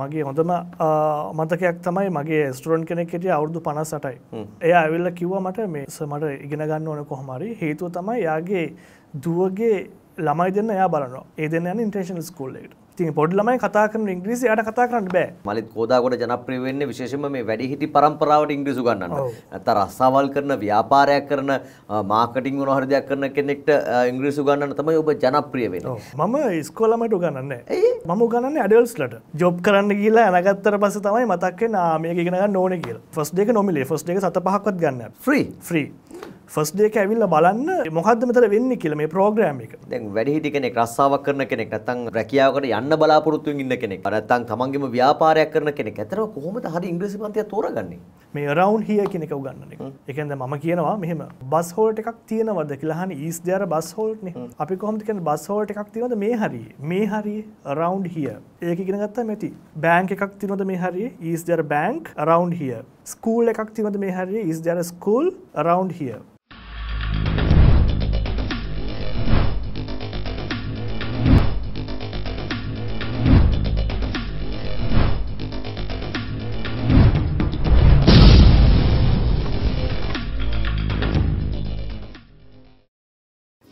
මගේ හොඳම මතකයක් තමයි මගේ ස්ටරන් කෙනෙක් ෙටිය අවුදු පනසටයි එය ඇවිල්ල කිව්ව මට මේ සමට ඉගෙන ගන්න ඕන කොහමරි හේතුව තමයි යාගේ දුවගේ ළමයි දෙන්න එයා බලනවා ඒ දෙන්න යන ඉන්ටේශන් ස්කෝල්ලට ති පොඩ්ලමයි කතා කරන ඉංග්‍රීසි යට කතා කරන්න බෑ මලිත් කෝදාකොට ජනප්‍රිය වෙන්නේ විශේෂම මේ වැඩිහිටි පරම්පරාවට ඉංග්‍රීසි ගන්නන්න නැත්නම් රස්සාවල් කරන ව්‍යාපාරයක් කරන මාකටිං මොන හරි දෙයක් කරන කෙනෙක්ට ඉංග්‍රීසි ගන්නන්න තමයි ඔබ ජනප්‍රිය වෙන්නේ මම ඉස්කෝලමට උගන්නන්නේ ඇයි මම උගන්නන්නේ ඇඩල්ස්ලට ජොබ් කරන්න කියලා අනගත්තර පස්සේ තමයි මතක් වෙන මේක ඉගෙන ගන්න ඕනේ කියලා ෆස්ට් එක නොමිලේ ෆස්ට් එක සත පහක්වත් ගන්න ෆ්‍රී ෆ්‍රී ෆස්ඩේක ඇවිල්ල බලන්න මොහද මෙතර වෙන්න කියල මේ ප්‍රෝග්‍රෑම් එක දැන් වැඩිහිටි කෙනෙක් රස්සාාවක් කරන කෙනෙක් නැතන් රැකියාවට යන්න බලාපොරොත්තු ඉන්න කෙනෙක් පරත්තන් තමන්ගේම ව්‍යාපාරයක් කරන කෙනෙක් ඇතර කොහොමට හරි ඉංග්‍රසි පන්තිය තෝරගන්නේ මේ රවුන් හිය කෙනෙක උගන්න එකද මම කියනවා මෙහම බස් හෝල්ට එකක් තියෙනවද කියලාහන ඊස් දයාර බස් හෝල්ට්න අපි කොහොමට කියන බස් හෝල්ට එකක් තිවද මේ හරි මේ හරි රවුන්් හිය ඒක ගෙනගත්තා මෙති බෑංක එකක් තිනොද මේ හරි ඊස් දර බෑන්ක් රවුන්් හිය ස්කූල් එකක් තිවද මේ හරි ඉස් දර ස්කූල් රවුන්් හිය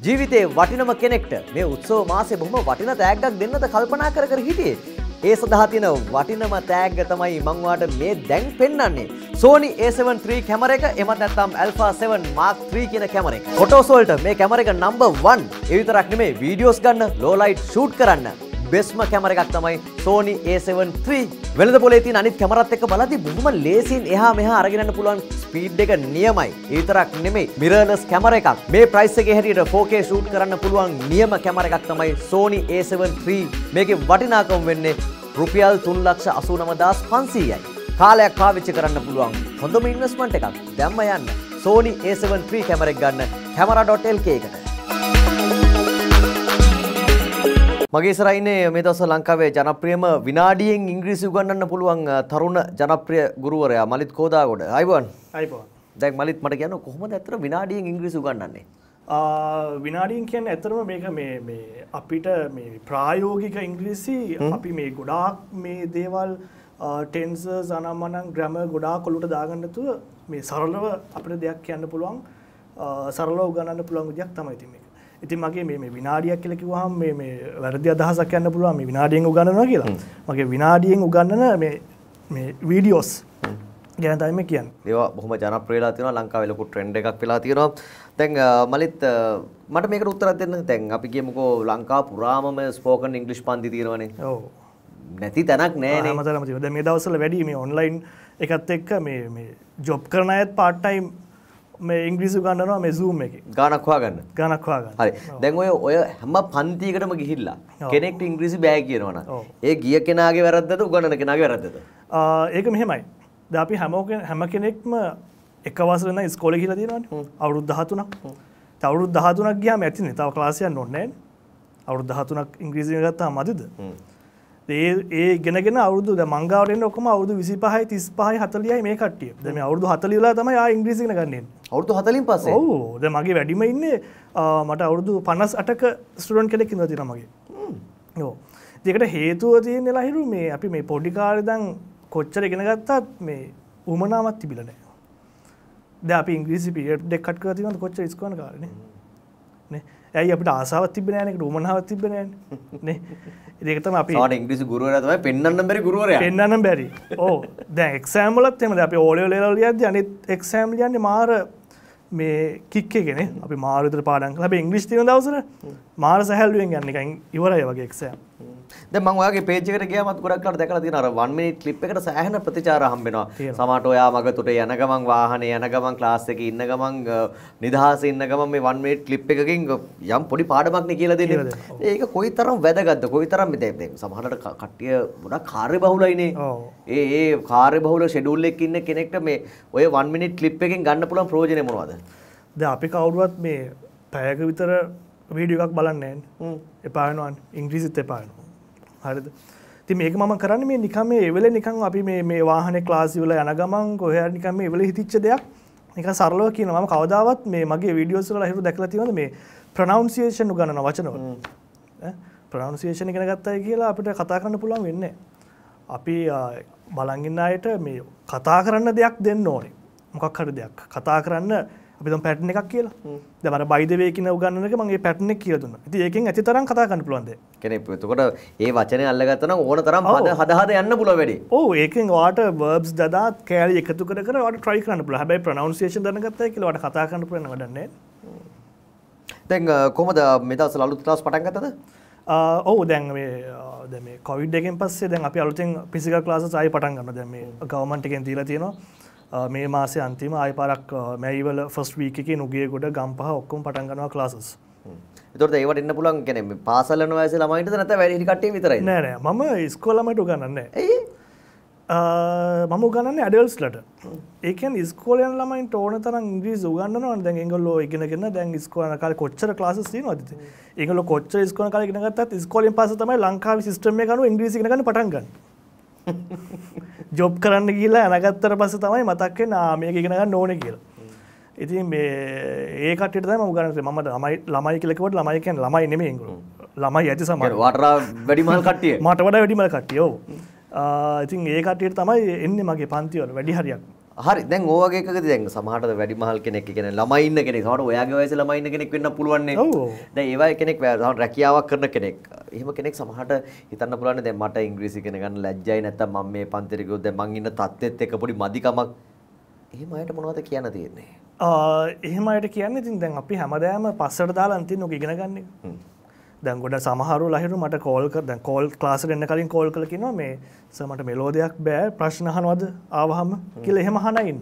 ජීවිතේ වටිනම කෙනෙක්ට මේ උත්සව මාසේ බොහොම වටින තෑග්ගක් දෙන්නද කල්පනා කර කර හිටියේ. ඒ සඳහා තියෙන වටිනම තෑග්ග තමයි මම ඔයාට මේ දැන් පෙන්වන්නේ. Sony A7 III කැමර එක එමත් නැත්නම් Alpha 7 Mark III කියන කැමර එක. ෆොටෝස් වලට මේ කැමර එක number 1. ඒ විතරක් නෙමෙයි වීඩියෝස් ගන්න, low light shoot කරන්න, බෙස්ම කැමර එකක් තමයි සෝනි A7 වෙළඳ පොලේ තියෙන අනිත් කැමරත් එක්ක බලද්දි බොහොම ලේසියෙන් එහා මෙහා අරගෙන යන්න පුළුවන් ස්පීඩ් එක නියමයි. ඒ විතරක් නෙමෙයි mirrorless කැමර එකක්. මේ price එකේ හැටියට 4K shoot කරන්න පුළුවන් නියම කැමර එකක් තමයි Sony A7 මේකේ වටිනාකම වෙන්නේ රුපියල් 389500යි. කාලයක් පාවිච්චි කරන්න පුළුවන් හොඳම ඉන්වෙස්ට්මන්ට් එකක්. දැම්ම යන්න. Sony A7 III කැමරෙක් ගන්න camera.lk එකට. මගේ ඉස්සරහින්නේ මේ දවස්වල ලංකාවේ ජනප්‍රියම විනාඩියෙන් ඉංග්‍රීසි උගන්වන්න පුළුවන් තරුණ ජනප්‍රිය ගුරුවරයා මලිත් කෝදාගොඩ. අයිබෝන්. අයිබෝන්. දැන් මලිත් මට කියන්න කොහොමද ඇත්තට විනාඩියෙන් ඉංග්‍රීසි උගන්වන්නේ? විනාඩියෙන් කියන්නේ ඇත්තටම මේක මේ මේ අපිට මේ ප්‍රායෝගික ඉංග්‍රීසි අපි මේ ගොඩාක් මේ දේවල් ටෙන්සර්ස් අනම්මනම් ග්‍රැමර් ගොඩාක් ඔලුවට දාගන්න නැතුව මේ සරලව අපිට දෙයක් කියන්න පුළුවන් සරලව උගන්වන්න පුළුවන් විදියක් තමයි තියෙන්නේ. ඉතින් මගේ මේ විනාඩියක් කියලා කිව්වහම මේ මේ වැරදි අදහසක් යන්න පුළුවන් මේ විනාඩියෙන් උගන්වනවා කියලා. මගේ විනාඩියෙන් උගන්වන මේ මේ වීඩියෝස් ගැන තමයි මේ කියන්නේ. ඒවා බොහොම ජනප්‍රිය වෙලා තියෙනවා ලංකාවේ ලොකු ට්‍රෙන්ඩ් එකක් වෙලා තියෙනවා. දැන් මලිත් මට මේකට උත්තරයක් දෙන්න දැන් අපි කියමුකෝ ලංකාව පුරාම ස්පෝකන් ඉංග්‍රීසි පන්ති තියෙනවනේ. ඔව්. නැති තැනක් නෑ නේ. මම තමයි මේ දවස්වල වැඩි මේ ඔන්ලයින් එකත් එක්ක මේ මේ ජොබ් කරන අයත් පාට් ටයිම් මේ ඉංග්‍රීසි ගන්නවා මේ zoom එකේ. ගානක් හොයාගන්න. ගානක් හොයාගන්න. හරි. දැන් ඔය ඔය හැම පන්තියකටම ගිහිල්ලා කෙනෙක්ට ඉංග්‍රීසි බෑ කියනවනම් ඒ ගිය කෙනාගේ වැරද්දද උගන්නන කෙනාගේ වැරද්දද? ඒක මෙහෙමයි. දැන් අපි හැම හැම කෙනෙක්ම එක වසර ඉඳන් ඉස්කෝලේ ගිහිල්ලා තියෙනවානේ. අවුරුදු 13ක්. තව අවුරුදු 13ක් ගියාම ඇතිනේ. තව ක්ලාස් යන්න ඕනේ නැහැ. අවුරුදු 13ක් ඉංග්‍රීසි ඉගෙන ගත්තාම මදිද? හ්ම්. ඒ ඒ ගෙනගෙන අවුදු මංගාවට ඔක්කම අවුදු විසි පහයි තිස් පහයි හතලියයි මේ කටිය දෙම අවුදු හතලිලා තම යා ඉංග්‍රීසින ගන්න අවුදු හතලින් පස ඕද මගේ වැඩිම ඉන්නේ මට අවුරුදු පනස් අටක ස්ටරන් කෙනෙක් ඉඳ තින මගේ යෝ දෙකට හේතුව තියන්නේ ලහිරු මේ අපි මේ පොඩිකාරිදං කොච්චර ගෙන ගත්තත් මේ උමනාමත් තිබිලනෑ ද අපි ඉංග්‍රීසි පිියට දෙක්කට තින කොච්ච ස්කන කාරන ඇයි අපට ආසාවත් තිබෙනෑනෙක උමනාවත් තිබෙනෑ ඒකතම අප ඉංග්‍රිසි ගුරුවරතම පෙන්න්න බැරි ගුරුවර පෙන්න්න බැරි ඕ දැ එක්සෑම්ලත් එෙම අප ඕලෝ ලෙලියද අනිත් එක්සෑම්ලියන්න මාර මේ කික්කගෙන අපි මාරුතර පාඩන් ලබ ඉංග්‍රිස්තින දවසර මාර සැහැල්ුවෙන් ගන්න එකයි ඉවරය වගේ එක්සෑම් දැන් මම ඔයාගේ පේජ් එකට ගියාමත් ගොඩක් වෙලාවට දැකලා තියෙනවා අර 1 minute clip එකට සෑහෙන ප්‍රතිචාර හම්බෙනවා. සමහරට ඔයා මගතොට යන ගමන් වාහනේ යන ගමන් ක්ලාස් එකේ ඉන්න ගමන් නිදහසේ ඉන්න ගමන් මේ 1 minute clip එකකින් යම් පොඩි පාඩමක් නේ කියලා දෙන්නේ. ඒක කොයිතරම් වැදගත්ද? කොයිතරම් මේ සමහරට කට්ටිය ගොඩක් කාර්ය බහුලයිනේ. ඒ ඒ කාර්ය බහුල ෂෙඩියුල් එකක ඉන්න කෙනෙක්ට මේ ඔය 1 minute clip එකෙන් ගන්න පුළුවන් ප්‍රයෝජනේ මොනවද? දැන් අපි කවුරුවත් මේ පැයක විතර වීඩියෝ එකක් බලන්නේ නැහැ. එපායනවා ඉංග්‍රීසිත් එපායනවා. හරිද ති මේක ම කරන්න මේ නිකම එවල නිකං අපි මේ වාහන ලාසිවල යන ගමන් කොහර නිකම එවල හිතිච්ච දෙයක් නික සරලව කියන ම කවදාවත් මේ මගේ විඩියෝසල හිරු දැක්ලතිවද මේ ප්‍රනවන්සිේෂන් ගණන වචනව ප්‍රනවන්සිේෂණ ගෙන ගත්තයි කියලා අපිට කතා කරන්න පුළන් වෙන්න අපි බලගන්න අයට මේ කතා කරන්න දෙයක් දෙන්න ඕනේ මොකක් හරි දෙයක් කතා කරන්න අපිතම් පැටන එකක් කියලා දමර බයිදවේ කියන උගන්නක මගේ පැටනෙක් කියලතුන්න ති ඒකෙන් ඇති තරම් කතා කන්න පුලන්ද කෙනෙපතුකොට ඒ වචන අල්ලගත්තන ඕන තරම් හද හදහද යන්න පුල වැඩි ඕ ඒකෙන් වාට බර්බ්ස් දත් කෑල එකතු කරට ට්‍රයි කරන්න පුල හැබයි ප්‍රනවන්සේෂන් දනගත්ත කියලට කතා කන්න පුලන වඩන්නේ දැන් කොමද මෙදස ලලුත් ලාස් පටන් ගතද ඔහු දැන් මේ කොවිඩ්ගෙන් පස්සේ දැන් අපි අලුතින් පිසික ලාස සයි පටන් ගන්න දැම ගවමන්ටිකෙන් දීලා තියෙනවා මේ මාසේ අන්තිම ආය පරක් මැයිවල ෆස්ට වීක එක නුගිය ගොඩ ගම්පහ ඔක්කොම පටන්ගනවා කලාසස් තොට ඒවට එන්න පුලන් කැනෙම පාසල්ලන වැස ළමයිට නැත වැඩිකටේ විතරයි නෑ මම ස්කොලමට ගන්න මම ගන්න ඇඩල්ස්ලට ඒකන් ස්කෝලයන් ළමයින් ඕන තර ඉග්‍රී සුගන්නනවා දැන් එංගල්ලෝ ඉගෙනගෙන දැන් ස්කෝන කාල කොච්චර ලාස නද ඒගල කොච්ච ස්කෝන කාලගෙනගත් ස්කෝලින් පස තමයි ලංකාව සිස්ටම ගන ඉග්‍රී ගන පටන්ගන්න ජොබ් කරන්න කියලා ඇනගත්තර පස තමයි මතක්ක නාමයක ගෙනගන්න ඕන කියලා ඉතින් මේ ඒකට ම ගනට ම ළමයි ළමයි කලෙකවට ළමයිකන් ළමයි නෙම ඉගු ළමයි ඇති සමට වටරා වැඩිමල් කටිය මට වඩ වැඩිමල් කටියෝ ඉතින් ඒකටයට තමයි එන්න මගේ පන්තිවල වැඩි හරියක් හරි දැන් ඕවගේ එකකද දැන් සමහරට වැඩි මහල් කෙනෙක් කියන ළමයි ඉන්න කෙනෙක් සමහරට ඔයාගේ වයසේ ළමයි ඉන්න කෙනෙක් වෙන්න පුළුවන් නේ. දැන් ඒ වගේ කෙනෙක් සමහර රැකියාවක් කරන කෙනෙක්. එහෙම කෙනෙක් සමහරට හිතන්න පුළුවන් දැන් මට ඉංග්‍රීසි ඉගෙන ගන්න ලැජ්ජයි නැත්තම් මම මේ පන්තිර ගියොත් දැන් මං ඉන්න තත්ත්වෙත් එක පොඩි මදිකමක්. එහෙම අයට මොනවද කියන්න තියෙන්නේ? එහෙම අයට කියන්නේ ඉතින් දැන් අපි හැමදාම පස්සට දාලා අන්තිම ඔක ඉගෙන ගන්න එක. දැන් ගොඩ සමහරු ලහිරු මට කෝල්ක දැන් කෝල් ලාස එන්න කලින් කෝල් කල කිනවා මේ සමට මෙලෝදයක් බෑ ප්‍රශ්නහනවද ආවහම කියල එහෙම හන ඉන්න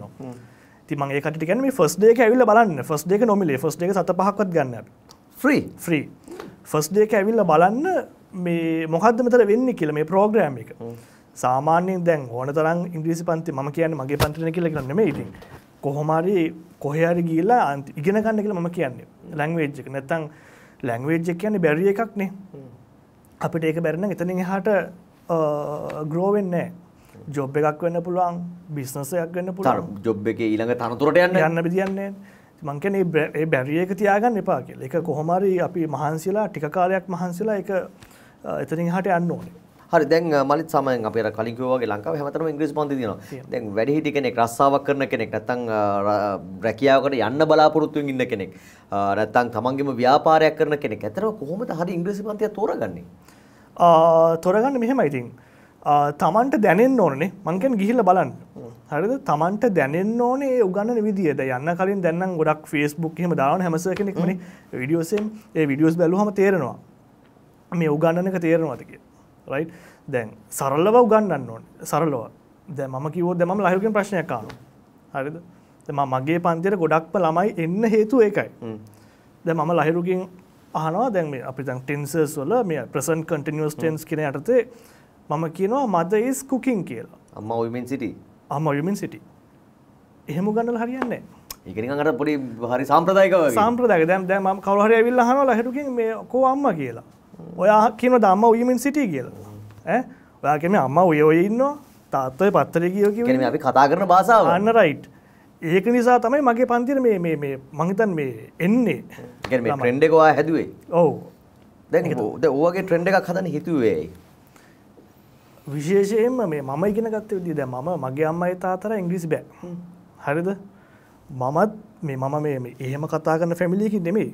තිමන් ඒකට ගැන ෆස්ඩේ ඇවිල්ල බලන්න ෆස්ඩේ නොමිලේ ෆස්ඩේ සත පහක්වත් ගන්න ්‍රී ්‍රී ෆස්ඩේ ඇවිල්ල බලන්න මේ මොහද මෙතර වෙන්න කියල මේ ප්‍රෝග්‍රෑම් එක සාමාන්‍යෙන් දැන් ඕන තරන් ඉංග්‍රීසි පන්ති ම කියන්න මගේ පන්තින කියල කරන්නම ඉතින් කොහොමරි කොහයාරි ගීලා ඉගෙනගන්න කියල මම කියන්නේ ලැංවේජ් එක නැත්තං ලැංවේජ් එක කියන්නේ බැරි එකක් නේ අපිට ඒක බැරිනම් එතනින් එහාට ග්‍රෝ වෙන්නේ ජොබ් එකක් වෙන්න පුළුවන් බිස්නසයක් වෙන්න පුළුවන් ජොබ් එක ඊළඟ තනතුරට යන්න යන්න පිදියන්නේ මංකන ඒ බැරිිය එක තියාගන්න එපා කියල එක කොහොමරි අපි මහන්සිලා ටික කාලයක් මහන්සිලා එක එතනින් හට යන්න ඕනේ හරි දැන් මලිත් සමයෙන් අපි අර කලින් කිව්වා වගේ ලංකාවේ හැමතැනම ඉංග්‍රීසි පන්ති තියෙනවා. දැන් වැඩිහිටි කෙනෙක් රස්සාවක් කරන කෙනෙක් නැත්නම් රැකියාවකට යන්න බලාපොරොත්තු ඉන්න කෙනෙක් නැත්නම් තමන්ගේම ව්‍යාපාරයක් කරන කෙනෙක්. ඇත්තටම කොහොමද හරි ඉංග්‍රීසි පන්තිය තෝරගන්නේ? තොරගන්න මෙහෙමයි ඉතින්. තමන්ට දැනෙන් ඕනේ මංකෙන් ගිහිල්ල බලන්න හරිද තමන්ට දැනෙන් ඕනේ උගන්න විදිියට යන්න කලින් දැන්නම් ගොඩක් ෆිස්බුක් හම දාවන හැමස කෙනෙක්මන විඩියෝසෙන් ඒ විඩියෝස් බැලුහම තේරෙනවා මේ උගන්නක තේරෙනවාතිකේ රයි දැන් සරල්ලව උගන්නන්න ඕන සරලව දැ ම කිවෝ දෙම ලහිකින් ප්‍රශ්නයක් කානු හරිද දෙම මගේ පන්තියට ගොඩක්ම ළමයි එන්න හේතු ඒකයි ද මම ලහිරුකින් ආනවා දැන් මේ අපි තන් ටෙන්සර්ස් වල මේ ප්‍රසන් කටිනිියස් ටෙන්ස් කියන යටතේ මම කියනවා මද ඉස් කුකින් කියලා අම්ම ඔයමෙන් සිටි අම්ම ඔයමෙන් සිටි එහෙම ගන්නල හරියන්නේ ඒකනිකට පොඩි හරි සම්ප්‍රදායක සම්ප්‍රදායක දැම් දැම කවරහරය විල්ල හනවා ලහිරුකින් මේ කෝ අම්ම කියලා ඔයා කියන දම්ම උයමින් සිටී කියලා ඇ ඔයා කෙම අම්ම ඔයෝය ඉන්නවා තාත්තවය පත්තර කියෝ කිය අපි කතා කරන බාසාාව අන්න රයිට් ඒක නිසා තමයි මගේ පන්තිර මේ මේ මේ මහිතන් මේ එන්නේ ට්‍රෙන්ඩෙකවා හැදුවේ ඔවු දැ ඕගේ ට්‍රෙන්ඩ එකක් හදන හිතුවේ විශේෂයෙන්ම මේ මම ඉගෙන ගත්ත විදි දැ මම මගේ අම්මයි තාතර ඉංග්‍රිසි බෑ හරිද මමත් මේ මම මේ එහෙම කතා කරන ෆැමිලියකි නෙමේ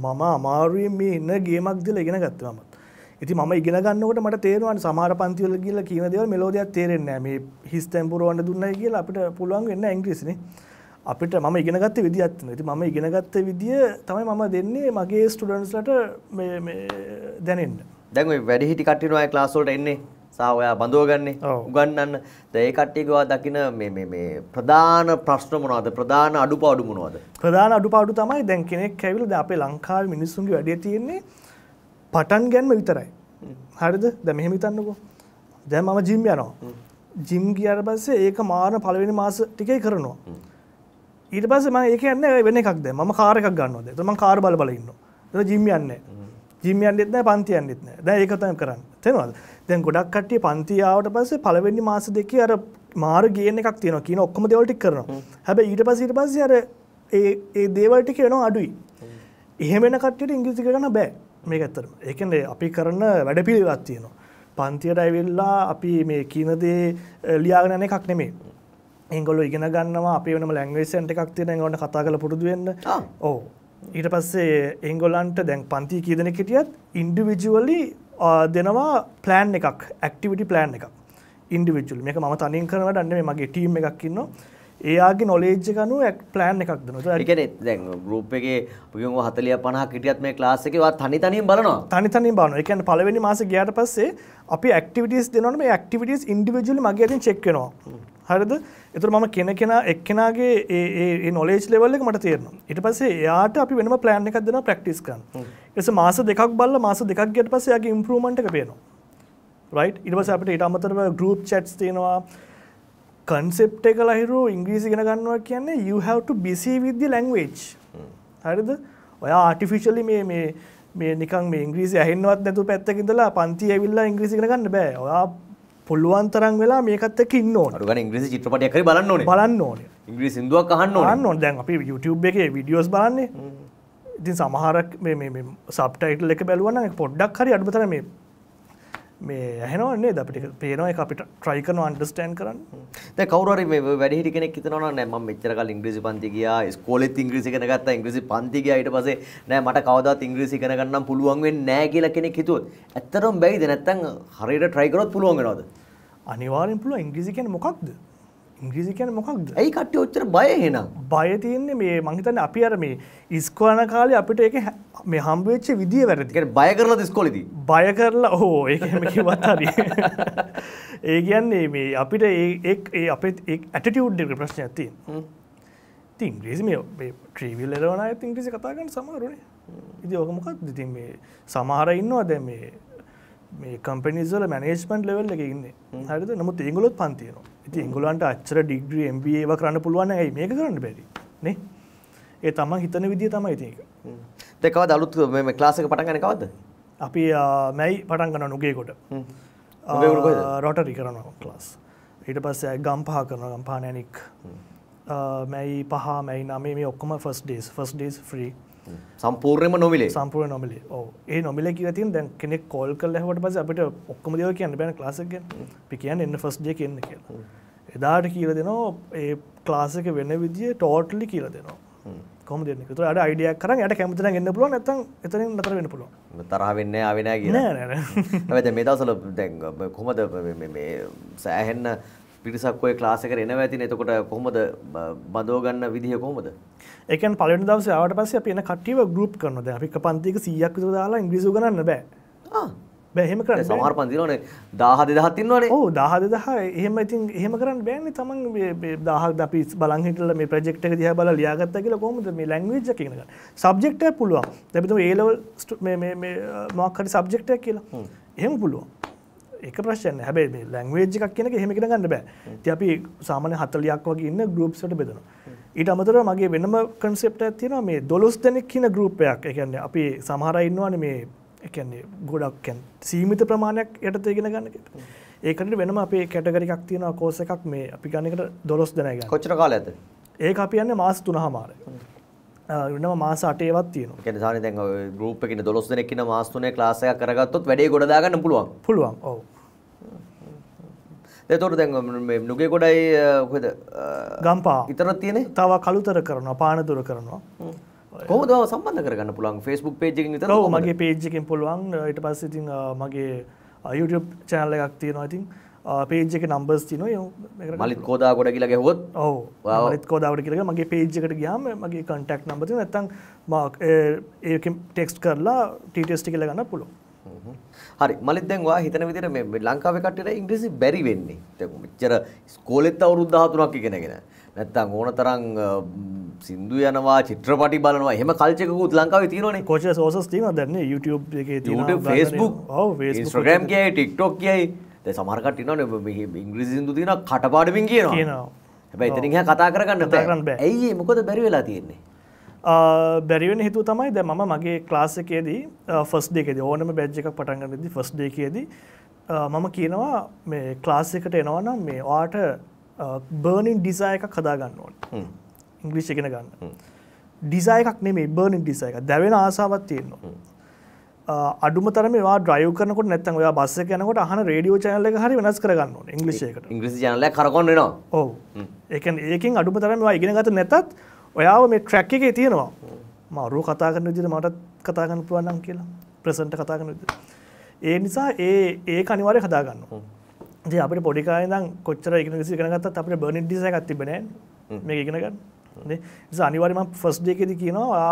මම අමාරුවෙන් මේ ඉන්න ගේමක් දිල ඉගෙන ගත්තමත් ඉති ම ඉගෙන ගන්නකට මට තේරවන් සමාර පන්තිවල කියලා කියන දෙව මෙලෝදයක් තේරෙන්නේ මේ හිස් තැම්පුරුවන්න දුන්න කියලා අපිට පුළුවන් වෙන්න ඇංග්‍රිසිනේ අපිට මම ඉගෙනගත්ත විදිත්න ඇති මම ඉගෙනගත්ත විදිිය තමයි මම දෙන්නේ මගේ ස්ටඩන්ස්ලට දැනෙන්න්න දැන් වැඩිහිටි කටිනවා ලාසෝට එන්නේ සා ඔයා බඳෝගන්නේ උගන්නන්න දැන් ඒ කට්ටියකවා දකින මේ මේ මේ ප්‍රධාන ප්‍රශ්න මොනවද ප්‍රධාන අඩුපාඩු මොනවද ප්‍රධාන අඩුපාඩු තමයි දැන් කෙනෙක් කැවිලා දැන් අපේ ලංකාවේ මිනිස්සුන්ගේ වැඩේ තියෙන්නේ පටන් ගැනීම විතරයි හරිද දැන් මෙහෙම හිතන්නකෝ දැන් මම ජිම් යනවා ජිම් ගියාට පස්සේ ඒක මාරන පළවෙනි මාස ටිකේ කරනවා ඊට පස්සේ මම ඒක යන්නේ වෙන එකක් දැන් මම කාර් එකක් ගන්නවා දැන් මම කාර් බල බල ඉන්නවා එතන ජිම් යන්නේ ජිම් යන්නෙත් නැහැ පන්ති යන්නෙත් නැහැ දැන් ඒක තමයි කරන්නේ තේනවද දැන් ගොඩක් කට්ටිය පන්ති ආවට පස්සේ පළවෙනි මාස දෙකේ අර මාර ගේන එකක් තියෙනවා කියන ඔක්කොම දේවල් ටික කරනවා. හැබැයි ඊට පස්සේ ඊට පස්සේ අර ඒ ඒ දේවල් ටික එනවා අඩුයි. එහෙම වෙන කට්ටියට ඉංග්‍රීසි ගන්න බෑ. මේක ඇත්තටම. ඒ කියන්නේ අපි කරන වැඩපිළිවෙලක් තියෙනවා. පන්තියට ඇවිල්ලා අපි මේ කියන දේ ලියාගෙන යන එකක් නෙමෙයි. ඒගොල්ලෝ ඉගෙන ගන්නවා අපේ වෙනම ලැංග්වේජ් සෙන්ටර් එකක් තියෙන ඒගොල්ලන්ට කතා කරලා පුරුදු වෙන්න. ඔව්. ඊට පස්සේ ඒගොල්ලන්ට දැන් පන්ති කී දෙනෙක් හිටියත් ඉන්ඩිවිජුවලි දෙනවා පලෑන් එකක් ඇක්ටිවිටි පලෑන් එකක් ඉන්ඩිවිජුල් මේක ම තනින් කරන ඩන්න මගේ ටීම් එකක් ඉන්න ඒයාගේ නොලේජ් කනු ඇක් පලෑන් එකක් දන රිකන දැන් ගරුප් එක පියම හතලිය පනහ කිටියත් මේ ලාසකවා තනි තනින් බලනවා තනි තනි බන එකන් පලවෙනි මාස ගයාට පස්සේ අපි ඇක්ටිවිටස් දෙනන මේ ඇක්ටිවිටස් ඉන්ඩිවිජුල් මගේ ඇතින් චෙක්කෙනවා හරිද එතුර මම කෙන කෙන එක්කෙනගේ ඒ නොලේජ් ලෙවල්ල මට තේරන ඉට පසේ යාට අපි වෙනම පලෑන් එකක් දෙන ප්‍රක්ටිස්කන් එස මාස දෙකක් බල්ල මාස දෙකක් ගට පස යගේ ඉම්පරමට එක පේනවා රයි් ඉවස අපට ඉට අමතරව ගරුප් චට්ස් තියෙනවා කන්සෙප් එක ලහිරු ඉංග්‍රීසි ගෙන ගන්නවා කියන්නේ යහට බිසි විද්‍ය ලැංවේජ් හරිද ඔයා ආටිෆිශලි මේ මේ මේ නිකන් මේ ඉංග්‍රීසි අහෙන්වත් නැතු පැත්තකිදලා පන්ති ඇවිල්ලා ඉංග්‍රීසි ගෙන ගන්න බෑ ඔයා පුළුවන් තරන් වෙලා මේකත්තක ඉන්න ඕන ඉංග්‍රසි චිත්‍රපටයක් බලන්න ඕන බලන්න ඕන ඉංග්‍රී සිදුවක් අහන්න ඕන්න දැන් අපි YouTube එක විඩියෝස් බලන්නේ ඉතින් සමහරක් සබ්ටයිටල් එක බැලුවන පොඩ්ඩක් හරි අඩුතර මේ මේ ඇහනවන්නේ අපිට පේනවා අපිට ට්‍රයිකන අන්ඩස්ටන් කරන්න ද කවර වැඩි කෙනෙක් තන නෑම මෙචරක ඉංග්‍රසි පන්තිගයා ස්කෝලෙත් ඉංග්‍රසි කනගත් ඉංග්‍රසි පන්තිගයට පසේ නෑ මට කවදත් ඉංග්‍රසි කනගන්නම් පුළුවන්ෙන් නෑ කියල කෙනෙක් හිතුව ඇත්තරම් බැයිද නැත්තන් හරිට ට්‍රයිකරොත් පුළුවන්ගෙනවද අනිවාරෙන් පුළුව ඉංග්‍රසි කෙන මොකක්ද ඉංග්‍රීසි කියන මොකක්ද ඇයි කට්ටිය ඔච්චර බය එහෙනම් බය තියෙන්නේ මේ මං හිතන්නේ අපි අර මේ ඉස්කෝලන කාලේ අපිට ඒක මේ හම්බ වෙච්ච විදිය වැරදි. කියන්නේ බය කරලාද ඉස්කෝලේදී? බය කරලා ඕ ඒක එහෙම කිව්වත් හරි. ඒ කියන්නේ මේ අපිට ඒ ඒ අපේ ඇටිටියුඩ් එකේ ප්‍රශ්නයක් තියෙනවා. ඉතින් ඉංග්‍රීසි මේ ට්‍රිවිල් එලවන අයත් ඉංග්‍රීසි කතා කරන්න සමහරුනේ. ඉතින් ඕක මොකක්ද ඉතින් මේ සමහර ඉන්නවා දැන් මේ මේ කම්පනිස්වල මැනේස්මන්් ලෙවල් එක ඉන්න හරිද නමුත් ඒගොලොත් පන්තියනවා ඉති ඉංගොලන්ට අච්චර ඩිග්‍රී එම්බඒ කරන්න පුළුවන් ඇයි මේක කරන්න බැරි නේ ඒ තම හිතන විදිිය තමයි ඉතික දෙකව දලුත් මෙම ක්ලාසක පටන්ගන කවද අපි මැයි පටන් ගන නුගේකොට රොටරි කරනවා ක්ලාස් ඊට පස්සේ ගම් පහ කරන ගම්පානයනික් මැයි පහ මැයි නමේ මේ ඔක්කොම ෆස් ඩේස් ෆස් ඩේස් ්‍රී සම්පූර්ණයම නොමිලේ සම්පූර්ණ නොමිලේ ඕ ඒ නොමිලේ කියලා තියෙන දැන් කෙනෙක් කෝල් කරලා ඇහුවට පස්සේ අපිට ඔක්කොම දේවල් කියන්න බෑනේ ක්ලාස් එක ගැන. අපි කියන්නේ එන්න ෆස්ට් ඩේ කියන්නේ කියලා. එදාට කියලා දෙනවා ඒ ක්ලාස් එක වෙන විදිය ටෝටලි කියලා දෙනවා. කොහොමද දෙන්නේ? ඒතර අර අයිඩියා කරන් යට කැමති නම් එන්න පුළුවන් නැත්නම් එතනින් නතර වෙන්න පුළුවන්. තරහ වෙන්නේ ආවේ නැහැ කියලා. නෑ නෑ නෑ. හැබැයි දැන් මේ දවස්වල දැන් කොහොමද මේ මේ සෑහෙන්න පිරිසක් ඔය ක්ලාස් එකට එනවා ඇතිනේ. එතකොට කොහොමද බඳව ගන්න විදිහ කොහොමද? ඒ කියන්නේ පළවෙනි දවසේ ආවට පස්සේ අපි එන කට්ටියව ගෲප් කරනවා. දැන් අපි එක පන්තියක 100ක් විතර දාලා ඉංග්‍රීසි උගනන්න බෑ. ආ බෑ එහෙම කරන්න බෑ. සමහර පන්ති වලනේ 1000 2000ක් ඉන්නවනේ. ඔව් 1000 2000 එහෙම ඉතින් එහෙම කරන්න බෑනේ. තමන් මේ 1000ක් අපි බලන් හිටලා මේ ප්‍රොජෙක්ට් එක දිහා බලලා ලියාගත්තා කියලා කොහොමද මේ ලැන්ග්වේජ් එක ඉගෙන ගන්න. සබ්ජෙක්ට් එක පුළුවන්. දැන් අපි තුමු A level මේ මේ මේ මොකක් හරි සබ්ජෙක්ට් එකක් කියලා. එහෙම පුළුවන්. එක ප්‍රශ්යන හැබේ මේ ලැංවේජ් එකක් කියෙනක හෙමිට ගන්න බෑ ති අපි සාමාන්‍ය හතලයක් වගේ ඉන්න ගරුප්සට බෙදන ඊට අමතර මගේ වෙනම කන්සෙප්ට ඇතින මේ දොලොස් දෙනෙක් කියන ගරුප්යක් එකන්න අපි සමහරයින්නවාන මේ එකන්නේ ගොඩක් සීමිත ප්‍රමාණයක් යටත ඉගෙන ගන්නකට ඒකට වෙනම අපේ කැටගරිකක් තියෙන කෝස එකක් මේ අපි ගන්නකට දොලොස් දෙනග කොච්චර කාල ඇත ඒ අපි යන්න මාස් තුන හමාරය වෙනම මාස 8වත් තියෙනවා. ඒ කියන්නේ සාමාන්‍යයෙන් දැන් ගෲප් එකේ ඉන්න 12 දෙනෙක් ඉන්න මාස 3ේ ක්ලාස් එකක් කරගත්තොත් වැඩේ ගොඩ දාගන්න පුළුවන්. පුළුවන්. ඔව්. එතකොට දැන් මේ නුගේ ගොඩයි කොහෙද ගම්පා විතරක් තියෙන්නේ තව කළුතර කරනවා පානදුර කරනවා කොහොමද ඔය සම්බන්ධ කරගන්න පුළුවන් Facebook page එකකින් විතරද ඔව් මගේ page එකෙන් පුළුවන් ඊට පස්සේ ඉතින් මගේ YouTube channel එකක් තියෙනවා ඉතින් පේජක නම්බස් තින මලිත් කෝදා ගොඩ කියලා ගැහොත් ඔව ත් කෝදාවට කියලක මගේ පේජ්කට ගයාම මගේ කටක් නම්බති නැතන් ඒක ටෙක්ස් කරලා ටීටස්ටි කියල ගන්න පුළො හරි මලිත් දැන්වා හිතන විදිර මේ ලංකාව කටට ඉංග්‍රසි බැරි වෙන්නේ චර ස්කෝලෙත් අවරුද්ධාතුනක් ඉගෙනගෙන නැත්තං ඕන තරං සිින්දු යනවා චිත්‍රපටි බලනවා හෙම කල්චකුත් ලංකාව තිරන කොච සෝසස් තිීම දන්න YouTube ෆස්බුක් ්‍රගම් කියයි ටික්ටොක් කියයි ද සමහරකට න ඉංග්‍රිසි සිදු තින කටපාඩමින් කියනවා හැබයි ඉතිරිහ කතා කරගන්න කරන්න ඇයි මොකද බැරි වෙලා තියෙන්නේ බැරිවෙන හිතු තමයි ද මම මගේ ක්ලාසකයේදී ෆස් දෙකෙද ඕනම බැජ් එකක් පටන්ගන්නදි ෆස් දෙකේදී මම කියනවා මේ ක්ලාස් එකට එනවනම් මේ ආට බර්නින් ඩිසාය එකක් හදාගන්න ඕන ඉංග්‍රිෂ් එකෙන ගන්න ඩිසාය එකක් නෙමේ බර්නින් ඩිසාය එක දැවෙන ආසාවත් තියෙනවා අඩුම තරම වා ්‍රයව කනකොට නැත්තන් ඔයා බස්ස යනකොට අහන රඩියෝ චනල හරි වෙනස් කරගන්න ඉංගලිසේකට ඉංග්‍රසි ජනල කරගන්නනවා ඕ ඒකන් ඒකින් අඩුම තරමවා ඉගෙන ගත නැතත් ඔයාව මේ ට්‍රැක් එකේ තියෙනවා මරු කතා කරන විදිට මටත් කතාගන්න පුළුවන්නම් කියලා ප්‍රසන්ට කතාගන විද. ඒ නිසා ඒ ඒ අනිවාරය හදාගන්න ද අපට පොඩිකායදම් කොච්චර ඉගෙනසි කරනගත් අපට බර්නිඩිසය ගත්තිබෙන මේ ඉගෙනගන්න නිසා අනිවාරම ෆස්් ඩේකෙද කියනවා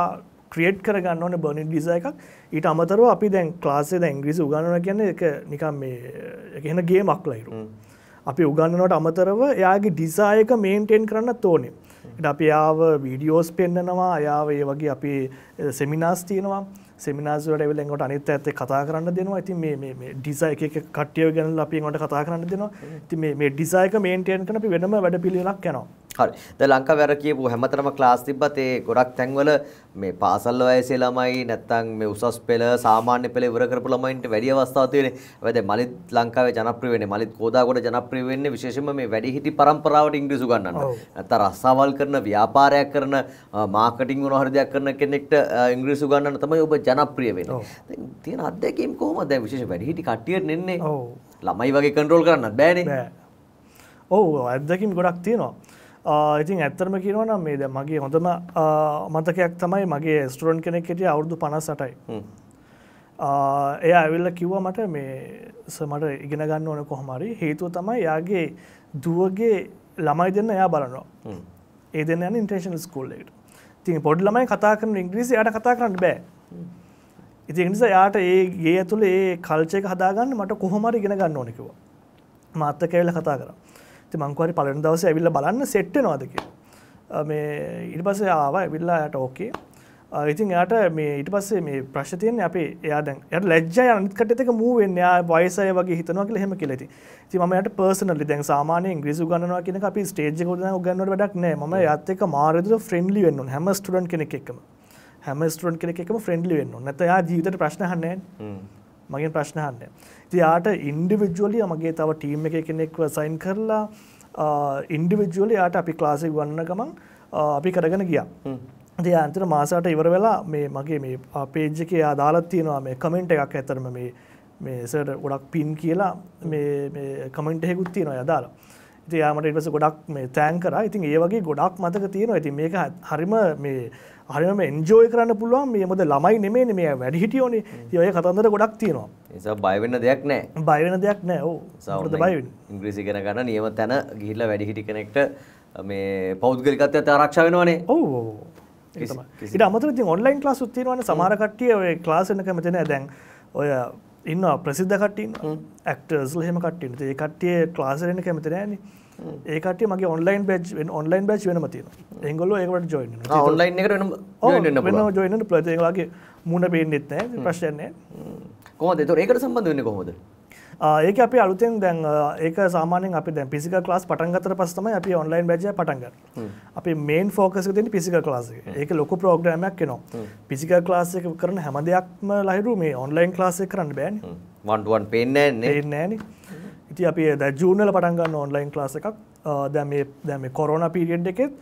ක්‍රියට් කරගන්න ඕන බර්නිට් ලිස එකක් ඊට අමතරව අපි දැන් ක්ලාසේ දැ ඉංග්‍රීසි උගන්නන කියන්න එක නිකම් මේ එහෙන ගේ මක් ලයිරු අපි උගන්නනට අමතරව එයාගේ ඩිසායක මේන්ටෙන් කරන්න තෝනේ අපි යාව වීඩියෝස් පෙන්න්නනවා යාව ඒ වගේ අපි සෙමිනාස් තියෙනවා සෙමිනාස්වට එවලෙන්ට අනිත ඇත්තේ කතා කරන්න දෙනවා ඇති මේ ඩිසයි එක කට්ටියව ගැනල අපි ට කතා කරන්න දෙනවා ති මේ ඩිසයික මේන්ටයන් කන අපි වෙනම වැඩ පිළිලක් යනවා හරි. දැන් ලංකාවේ අර කියපු හැමතැනම ක්ලාස් තිබ්බත් ඒ ගොඩක් තැන්වල මේ පාසල් වයසේ ළමයි නැත්තම් මේ උසස් පෙළ සාමාන්‍ය පෙළ ඉවර කරපු ළමයින්ට වැඩි අවස්ථාවක් තියෙන්නේ. හැබැයි මලිත් ලංකාවේ ජනප්‍රිය වෙන්නේ මලිත් කෝදාගොඩ ජනප්‍රිය වෙන්නේ විශේෂයෙන්ම මේ වැඩිහිටි පරම්පරාවට ඉංග්‍රීසි උගන්වන්න. නැත්තම් රස්සාවල් කරන ව්‍යාපාරයක් කරන මාකටිං වුණ හරි දෙයක් කරන කෙනෙක්ට ඉංග්‍රීසි උගන්වන්න තමයි ඔබ ජනප්‍රිය වෙන්නේ. දැන් තියෙන අත්දැකීම් කොහොමද? දැන් විශේෂ වැඩිහිටි කට්ටියට නෙන්නේ. ළමයි වගේ කන්ට්‍රෝල් කරන්නත් බෑනේ. ඔව් අත්දැකීම් ගොඩක් තියෙනවා. ඉතින් ඇත්තරම කියනවනම් මේ ද මගේ හොඳම මතකයක් තමයි මගේ ස්ටරන් කෙනෙක් හිටිය අවුරුදු පනසටයි එය ඇවිල්ල කිව්ව මට මේ සමට ඉගෙන ගන්න ඕන කොහමරි හේතුව තමයි යාගේ දුවගේ ළමයි දෙන්න එයා බලනවා ඒ දෙන්න යන ඉන්ටේෂන් ස්කෝල්ලට තින් පොඩ් ළමයි කතා කරන ඉංග්‍රීසි යට කතා කරන්න බෑ ඉති නිසා යාට ඒගේ ඇතුළ ඒ කල්චයක හදාගන්න මට කොහොමරි ඉගෙන ගන්න ඕනකිව මාත්තකඇවිල කතා කරා ති මංකවරි පලන දවස ඇවිල්ල බලන්න සෙට්ටනවාදක මේ ඉට පස ආව ඇවිල්ලා යට ඕකේ ඉතින් යාට මේ ඉට පස්සේ මේ ප්‍රශ්තියෙන් අපේ එයාද යට ලැජ්ජ අනිකට එක මූුවෙන් යා වයිසය වගේ හිතනවා කියල හෙම කෙලෙති ති මට පර්සනලි දැන් සාමානය ඉංග්‍රීසු ගන්නවා කියන අපි ස්ටේජ් ගොඩ ගන්නට වැඩක් නෑ ම යත්තක මාරදර ෆ්‍රෙන්ඩලි වෙන්න හැම ස්ටඩන් කෙනෙක් එකම හැම ස්ටන් කෙනෙක් එකම ෆ්‍රෙන්ඩලි වෙන්න නැත ජීවිත ප්‍රශ්නහන්නේ මගෙන් ප්‍රශ්න අහන්න. ඉතින් යාට ඉන්ඩිවිජුවලි මගේ තව ටීම් එකේ කෙනෙක්ව සයින් කරලා ඉන්ඩිවිජුවලි යාට අපි ක්ලාස් එක ගන්න ගමන් අපි කරගෙන ගියා. ඉතින් අන්තිම මාසයට ඉවර වෙලා මේ මගේ මේ පේජ් එකේ යා දාලා තියෙනවා මේ කමෙන්ට් එකක් ඇතරම මේ මේ සර් ගොඩක් පින් කියලා මේ මේ කමෙන්ට් එකකුත් තියෙනවා යා දාලා. තියාමට ඉටස ගොඩක් මේ තෑන් කර ඉතින් ඒ වගේ ගොඩක් මතක තියෙනවා ඇති මේක හරිම මේ හරිම එන්ජෝය කරන්න පුළුවන් මේ මොද ළමයි නෙමේ මේ වැඩි හිටියෝනේ ඔය කතන්දර ගොඩක් තියෙනවා නිසා බයවෙන්න දෙයක් නෑ බයවෙන දෙයක් නෑ ඕ සවද බයි ඉංග්‍රීසි කෙන ගන්න නියම තැන ගිහිල්ල වැඩි හිටි කෙනෙක්ට මේ පෞද්ගලිකත්වයට ආරක්ෂ වෙනවානේ ඔව් ඉට අමතර ඉතින් ඔන්ලයින් ක්ලාස් උත්තිරවන සමාරකට්ටිය ඔය ක්ලාසනක මෙතන දැන් ඔය ඉන්න ප්‍රසිද්ධ කට්ටින් ඇක්ටර්ස්ල හෙම කට්ටින් ඒ කට්ටිය ලාසරෙන කැමති නෑන ඒකට මගේ ඔන්ලයින් බේච් ඔන්ලයින් බේච් වෙන තින එංගොල ඒකට ජොයි ඔන්ලයින් එකට ජොයින ප්‍රතිලාගේ මුණ පේෙන්න්නෙත් නෑ ප්‍රශ්යන්නේ කොම දෙතුර ඒකට සම්බඳ වෙන්න කොහොද ඒක අපි අලුතෙන් දැන් ඒක සාමානෙන් අපි දැ පිසික ලාස් පටන්ගතර පස්සම අපි ඔන්ලයින් බැජ පටන්ග අපි මේන් ෆෝකස් තින පිසික ලාස ඒක ලොකු ප්‍රෝග්‍රමයක් නවා පිසික ලාසක කරන හැම දෙයක්ම ලහිරු මේ ඔන්ලයින් ලාසය කරන්න බෑන් වන්ුවන් පෙන්න්නේ නෑන ඉති අපි ද ජූනල පටන්ගන්න ඔන්ලයින් ලාස එකක් දැ මේ දැම කොරන පිරිියන්් එකෙත්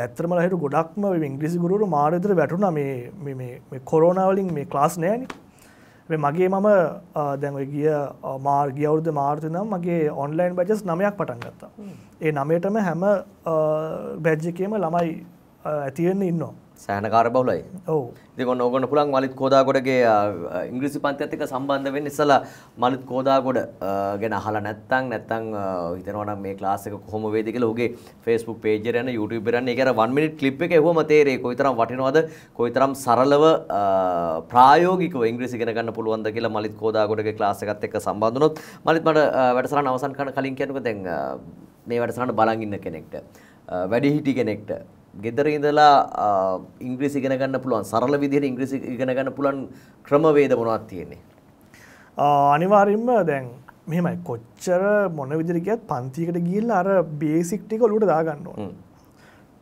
ඇත්තරම ලහිට ගොඩක්ම ඉංග්‍රිසි ගුරු මාරදර වැටුන මේ කොරෝනාවලින් මේ ක්ලාස් නෑනේ මගේ මම දැන් ගිය මාර් ගියවුරුද මාර්තු නම් මගේ ඔන්ලයින් බැජස් නමයක් පටන් ගත්තා. ඒ නමයටම හැම බැජ්ජකේම ළමයි ඇතිවෙන්න ඉන්නවා. සෑනකාර බවලයි දෙකොන්න ඕගන්න පුළන් මලිත් කෝදාගොඩගේ ඉංග්‍රිසි පන්තිඇතික සම්බන්ධ වෙන්න ඉස්සලා මලිත් කෝදාගොඩ ගැන හල නැත්තං නැත්තං හිතනවන මේ ලාසක කොහොම වේදක ලෝගේ ෆස්බු පේජරන යුටබරන්න එකර වන්මිනි ලිප් එක හම තේරේ කොයිතරම් වටිනවාද කොයිතරම් සරලව ප්‍රායෝගික ඉංග්‍රසි ගෙනගන්න පුළුවන්ද කියලා මලිත් කෝදාගොඩගේ ලාසකත් එක සම්බන්ධනොත් මලිත් මට වැඩසරන්න අවසන් කන කලින් කෙනක දැන් මේ වැඩසරන්න බලගන්න කෙනෙක්ට වැඩිහිටි කෙනෙක්ට ගෙදර ඉඳලා ඉංග්‍රීසි ඉගෙන ගන්න පුළුවන් සරල විදිහට ඉංග්‍රීසි ඉගෙන ගන්න පුළුවන් ක්‍රමවේද මොනවද තියෙන්නේ? අනිවාර්යයෙන්ම දැන් මෙහෙමයි කොච්චර මොන විදිහට ගියත් පන්තියකට ගිහිල්ලා අර බේසික් ටික ඔලුවට දාගන්න ඕන.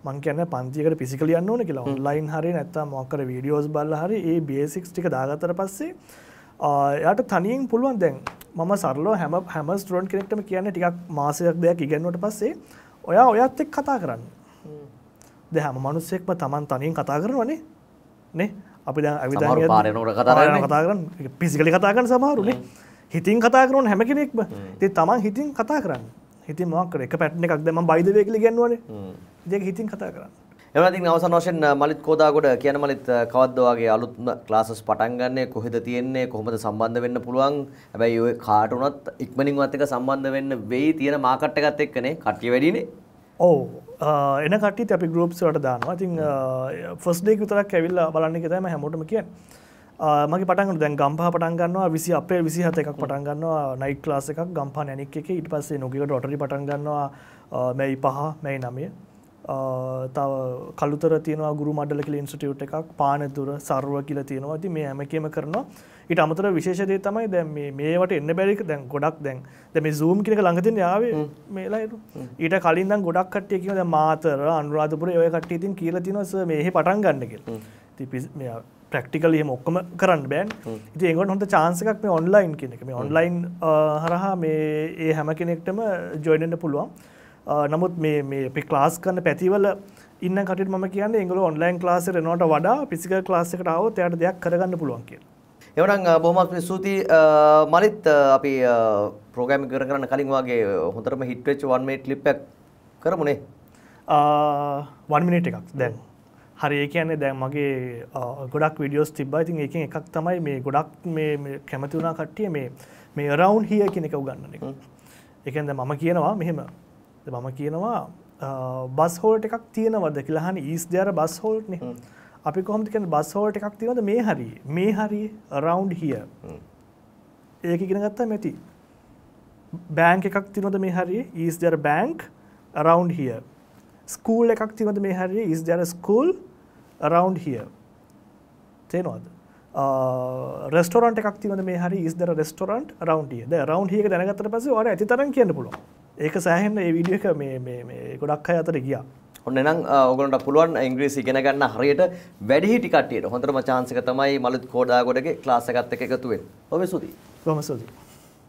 මං කියන්නේ පන්තියකට ෆිසිකලි යන්න ඕනේ කියලා. ඔන්ලයින් හරිය නැත්තම් මොකක් කර වීඩියෝස් බලලා හරි ඒ බේසික්ස් ටික දාගත්තට පස්සේ එයාට තනියෙන් පුළුවන් දැන් මම සරලව හැම හැම ස්ටුඩන්ට් කෙනෙක්ටම කියන්නේ ටිකක් මාසයක් දෙකක් ඉගෙනුවට පස්සේ ඔයා ඔයත් එක්ක කතා කරන්න. ද හැම මනුස්සෙක්ම තමන් තනින් කතා කරනවනේ නේ අපි ඇවි පාරනට කතාරන කතාරන්න පිසිකලි කතාගන්න සමහරුනේ හිතින් කතා කරන හැම කෙනෙක්ම ති තමන් හිතින් කතා කරන්න හිති මක් එක පැට්න එකක් දම බයිදවයකල ගැන්වන දෙක හිතින් කතා කරන්න එමති අවසන් වශයෙන් මලිත් කෝදාකොට කියන මලිත් කවද්දවාගේ අලුත්ම ලාසස් පටන්ගන්නේ කොහෙද තියෙන්නේ කොහොමද සම්බන්ධ වෙන්න පුළුවන් හැබැයි ඔය කාටුනත් ඉක්මනින්වත් එක සම්බන්ධ වෙන්න වෙයි තියෙන මාකට්ටකත් එක්කනේ කට්ටිය වැඩිනේ ඔවු එන කට අපි ගරුප්සට දානවා ඉතින් ෆස්ඩේක් විතරක් ඇවිල්ල බලන්න තම හැමෝටම කිය මගේ පටන් දැන් ගම්පහ පටන්ගන්නවා විසි අපේ විසි හත එකක් පටන්ගන්නවා නයිට ලාස එකක් ගම්පා නැනෙක් එක ඉට පස්සේ නොකට ොටරි පටන්ගන්නවා මැයි පහ මැයි නමය තව කළුතර තියෙනවා ගුරු මඩල කියල ඉන්ස්ටියුට් එකක් පානතුර සරුව කියලා තියෙනවා ඇති මේ හැමකම කරනවා ඊට අමතර විශේෂදේ තමයි දැන් මේවට එන්න බැරික දැන් ගොඩක් දැන් දැ මේ සූම් කියනක ළඟතින් යාවේ මේලාට ඊට කලින් දම් ගොඩක් කටය කියද මාතර අනුරාධපුර ඔය කට්ටීතින් කියල තිනස මේ පටන් ගන්නක ප්‍රක්ටිකල හම ඔක්කම කරන්න බෑන් ඉති එගොට හොඳ චාන්සකක් මේ ඔන්ලයින් කෙනෙක මේ ඔන්ලයින් හරහා මේ ඒ හැම කෙනෙක්ටම ජොයිඩට පුළුවන් නමුත් මේ පි ක්ලාස් කන්න පැතිවල ඉන්න කට ම කියන්න ඉංගල ඔන්ලයින් ලාස රනට වඩා පිසික ලාසිකටාව තයට දෙයක් කරගන්න පුළුවන් කියලා එවනම් බොහොමත් ස්තුතියි මලිත් අපි ප්‍රෝග්‍රෑම් එක කරන්න කලින් වාගේ හොඳටම හිට් වෙච්ච 1 minute clip එකක් කරමුනේ. ආ 1 minute එකක් දැන්. හරි ඒ කියන්නේ දැන් මගේ ගොඩක් වීඩියෝස් තිබ්බා. ඉතින් ඒකෙන් එකක් තමයි මේ ගොඩක් මේ කැමති වුණා කට්ටිය මේ මේ around here කියන එක උගන්නන එක. ඒ කියන්නේ මම කියනවා මෙහෙම. මම කියනවා බස් හෝල්ට් එකක් තියෙනවද කියලා අහන්නේ ඊස් දෙයර බස් හෝල්ට්නේ. අපි කොහොමද කියන්නේ බස් හෝල්ට් එකක් තියෙනවද මේ හරියේ මේ හරියේ around here ඒක ඉගෙන ගත්තාම ඇති බෑන්ක් එකක් තියෙනවද මේ හරියේ is there a bank around here school එකක් තියෙනවද මේ හරියේ is there a school around here තේනවද රෙස්ටෝරන්ට් එකක් තියෙනවද මේ හරි is there a restaurant around here දැන් around here එක දැනගත්තට පස්සේ ඔයාලට ඇති තරම් කියන්න පුළුවන් ඒක සෑහෙන මේ වීඩියෝ එක මේ මේ මේ ගොඩක් අය අතර ගියා ඔන්න නම් ඔගලන්ට පුළුවන් ඉංග්‍රීසි ඉගෙන ගන්න හරියට වැඩිහිටි කට්ටියට හොඳටම chance එක තමයි මලුත් කෝඩාගොඩගේ class එකත් එක්ක එකතු වෙන්න. ඔබේ සුදී. කොහොම සුදී.